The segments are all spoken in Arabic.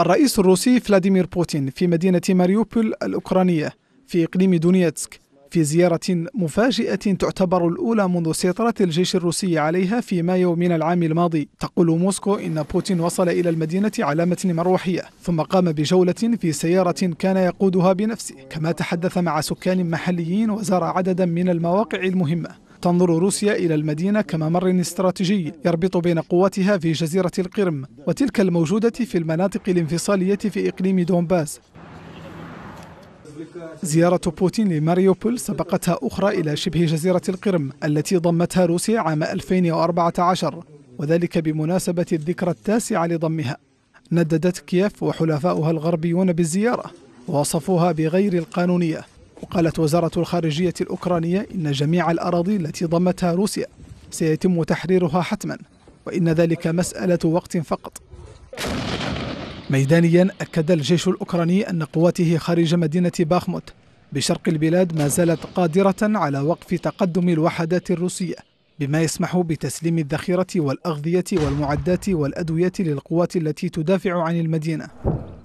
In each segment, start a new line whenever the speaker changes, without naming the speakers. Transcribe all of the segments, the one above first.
الرئيس الروسي فلاديمير بوتين في مدينة ماريوبول الأوكرانية في إقليم دونيتسك في زيارة مفاجئة تعتبر الأولى منذ سيطرة الجيش الروسي عليها في مايو من العام الماضي تقول موسكو إن بوتين وصل إلى المدينة على متن مروحية ثم قام بجولة في سيارة كان يقودها بنفسه كما تحدث مع سكان محليين وزار عددا من المواقع المهمة تنظر روسيا إلى المدينة كممر استراتيجي يربط بين قواتها في جزيرة القرم وتلك الموجودة في المناطق الانفصالية في إقليم دونباس زيارة بوتين لماريوبول سبقتها أخرى إلى شبه جزيرة القرم التي ضمتها روسيا عام 2014 وذلك بمناسبة الذكرى التاسعة لضمها نددت كييف وحلفاؤها الغربيون بالزيارة ووصفوها بغير القانونية وقالت وزارة الخارجية الأوكرانية إن جميع الأراضي التي ضمتها روسيا سيتم تحريرها حتما وإن ذلك مسألة وقت فقط ميدانيا أكد الجيش الأوكراني أن قواته خارج مدينة باخموت بشرق البلاد ما زالت قادرة على وقف تقدم الوحدات الروسية بما يسمح بتسليم الذخيرة والأغذية والمعدات والأدوية للقوات التي تدافع عن المدينة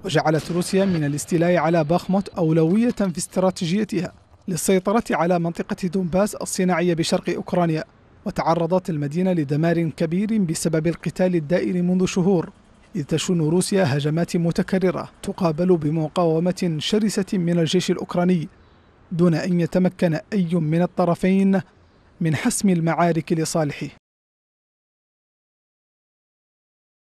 جعلت روسيا من الاستيلاء على باخموت أولوية في استراتيجيتها للسيطرة على منطقة دونباس الصناعية بشرق أوكرانيا وتعرضت المدينة لدمار كبير بسبب القتال الدائر منذ شهور إذ تشن روسيا هجمات متكررة تقابل بمقاومة شرسة من الجيش الأوكراني دون أن يتمكن أي من الطرفين من حسم المعارك لصالحه